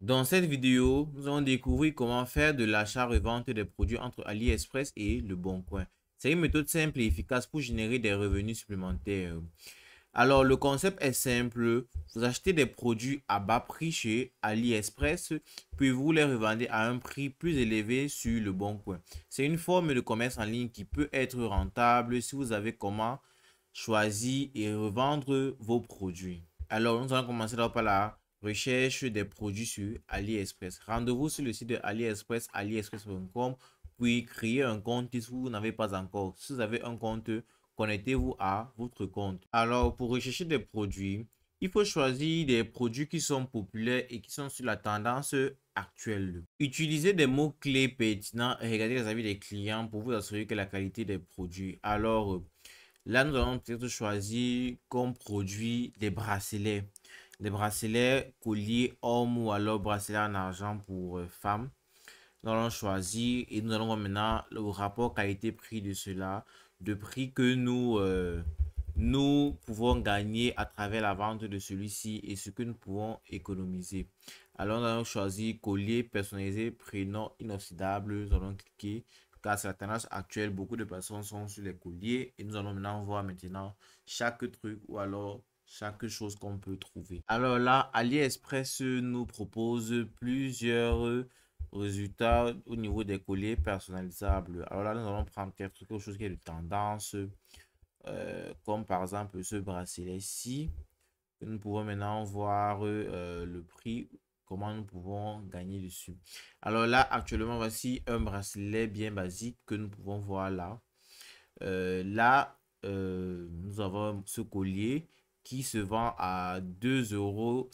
Dans cette vidéo, nous allons découvrir comment faire de l'achat-revente des produits entre AliExpress et Le Bon Coin. C'est une méthode simple et efficace pour générer des revenus supplémentaires. Alors, le concept est simple. Vous achetez des produits à bas prix chez AliExpress, puis vous les revendez à un prix plus élevé sur Le Bon Coin. C'est une forme de commerce en ligne qui peut être rentable si vous avez comment choisir et revendre vos produits. Alors, nous allons commencer par la Recherche des produits sur AliExpress. Rendez-vous sur le site de AliExpress, aliexpress.com, puis créez un compte si vous n'avez pas encore. Si vous avez un compte, connectez-vous à votre compte. Alors, pour rechercher des produits, il faut choisir des produits qui sont populaires et qui sont sur la tendance actuelle. Utilisez des mots-clés pertinents et regardez les avis des clients pour vous assurer que la qualité des produits. Alors, là, nous allons peut-être choisir comme produit des bracelets des bracelets colliers hommes ou alors bracelets en argent pour euh, femmes. Nous allons choisir et nous allons voir maintenant le rapport qualité-prix de cela, de prix que nous, euh, nous pouvons gagner à travers la vente de celui-ci et ce que nous pouvons économiser. Alors nous allons choisir collier personnalisé, prénom inoxydable. Nous allons cliquer car c'est la tendance actuelle. Beaucoup de personnes sont sur les colliers et nous allons maintenant voir maintenant chaque truc ou alors chaque chose qu'on peut trouver. Alors là, AliExpress nous propose plusieurs résultats au niveau des colliers personnalisables. Alors là, nous allons prendre quelque chose qui est de tendance, euh, comme par exemple ce bracelet-ci. Nous pouvons maintenant voir euh, le prix, comment nous pouvons gagner dessus. Alors là, actuellement, voici un bracelet bien basique que nous pouvons voir là. Euh, là, nous avons ce collier se vend à 2,50 euros.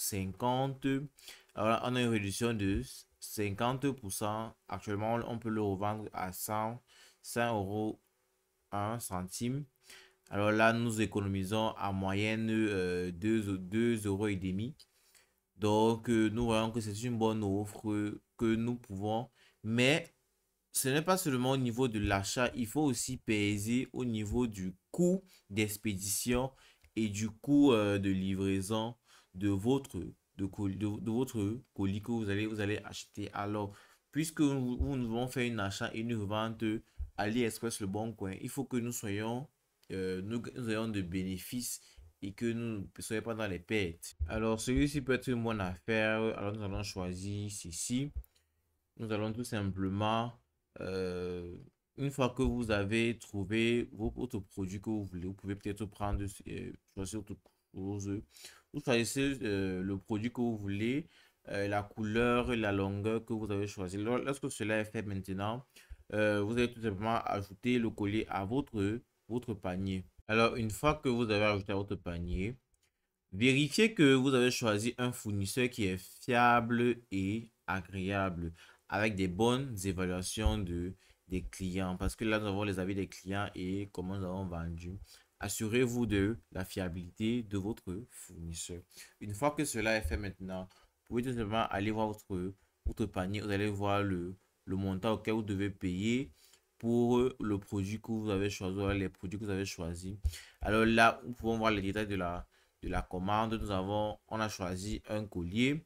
Alors, on a une réduction de 50%. Actuellement, on peut le revendre à 100, 100 euros 1 centime. Alors là, nous économisons à moyenne euh, 2, euros et demi. Donc, euh, nous voyons que c'est une bonne offre que nous pouvons. Mais ce n'est pas seulement au niveau de l'achat, il faut aussi peser au niveau du coût d'expédition du coût euh, de livraison de votre, de, de, de, votre colis que vous allez, vous allez acheter. Alors, puisque nous, nous devons faire une achat et une revente AliExpress Le Bon Coin, il faut que nous soyons, euh, nous, ayons de bénéfices et que nous ne soyons pas dans les pertes. Alors, celui-ci peut être une bonne affaire. Alors, nous allons choisir ceci. Nous allons tout simplement euh, une fois que vous avez trouvé votre produit que vous voulez, vous pouvez peut-être prendre, euh, choisir autre chose. Vous choisissez euh, le produit que vous voulez, euh, la couleur et la longueur que vous avez choisi. Lorsque cela est fait maintenant, vous allez tout simplement ajouter le collier à votre, votre panier. Alors, une fois que vous avez ajouté à votre panier, vérifiez que vous avez choisi un fournisseur qui est fiable et agréable avec des bonnes évaluations de des clients parce que là, nous avons les avis des clients et comment nous avons vendu. Assurez-vous de la fiabilité de votre fournisseur. Une fois que cela est fait maintenant, vous pouvez tout simplement aller voir votre, votre panier. Vous allez voir le, le montant auquel vous devez payer pour le produit que vous avez choisi, les produits que vous avez choisis. Alors là, nous pouvons voir les détails de la, de la commande. Nous avons, on a choisi un collier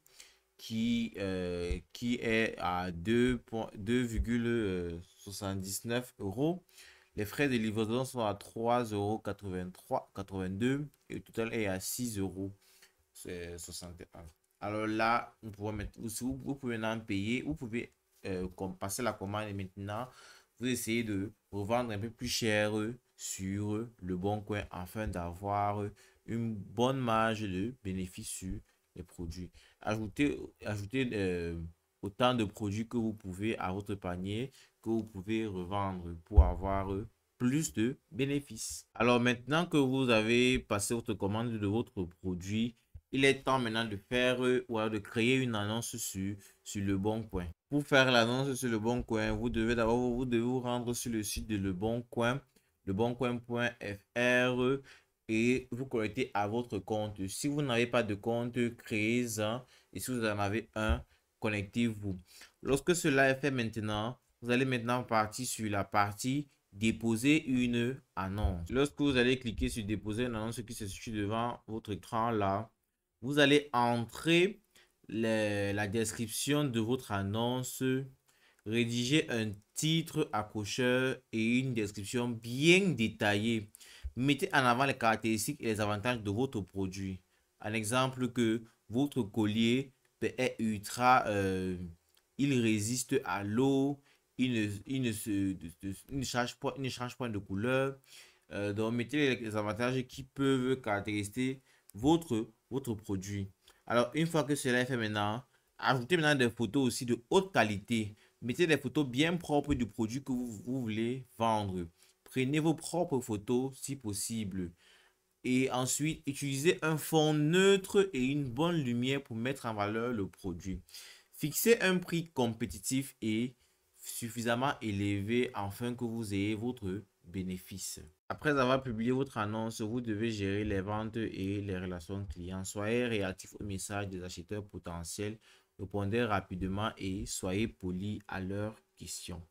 qui, euh, qui est à 2,79 euh, euros. Les frais de livraison sont à 3,82 euros et le total est à 6 euros. Alors là, vous pouvez, mettre, vous, vous pouvez maintenant payer, vous pouvez euh, passer la commande et maintenant vous essayez de revendre un peu plus cher sur le bon coin afin d'avoir une bonne marge de bénéfice sur les produits. Ajoutez, ajoutez euh, autant de produits que vous pouvez à votre panier, que vous pouvez revendre pour avoir plus de bénéfices. Alors maintenant que vous avez passé votre commande de votre produit, il est temps maintenant de faire ou de créer une annonce sur, sur Le Bon Coin. Pour faire l'annonce sur Le Bon Coin, vous devez d'abord vous, devez vous rendre sur le site de Le Bon Coin, leboncoin.fr et vous connectez à votre compte. Si vous n'avez pas de compte, créez un. Et si vous en avez un, connectez-vous. Lorsque cela est fait maintenant, vous allez maintenant partir sur la partie déposer une annonce. Lorsque vous allez cliquer sur déposer une annonce qui se situe devant votre écran là, vous allez entrer la description de votre annonce, rédiger un titre accrocheur et une description bien détaillée mettez en avant les caractéristiques et les avantages de votre produit. Un exemple que votre collier est ultra, euh, il résiste à l'eau, il ne, change, pas, change de couleur. Euh, donc, mettez les avantages qui peuvent caractériser votre, votre produit. Alors, une fois que cela est fait maintenant, ajoutez maintenant des photos aussi de haute qualité. Mettez des photos bien propres du produit que vous voulez vendre. Prenez vos propres photos si possible. Et ensuite, utilisez un fond neutre et une bonne lumière pour mettre en valeur le produit. Fixez un prix compétitif et suffisamment élevé afin que vous ayez votre bénéfice. Après avoir publié votre annonce, vous devez gérer les ventes et les relations clients. Soyez réactif au messages des acheteurs potentiels, répondez rapidement et soyez poli à leurs questions.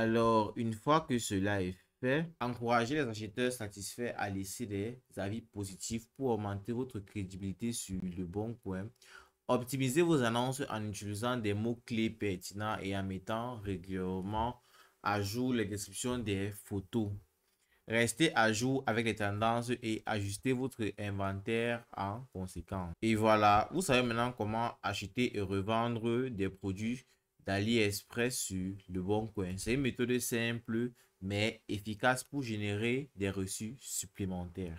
Alors, une fois que cela est fait, encouragez les acheteurs satisfaits à laisser des avis positifs pour augmenter votre crédibilité sur le bon coin. Optimisez vos annonces en utilisant des mots-clés pertinents et en mettant régulièrement à jour les descriptions des photos. Restez à jour avec les tendances et ajustez votre inventaire en conséquence. Et voilà, vous savez maintenant comment acheter et revendre des produits Express sur Le Bon Coin. C'est une méthode simple mais efficace pour générer des reçus supplémentaires.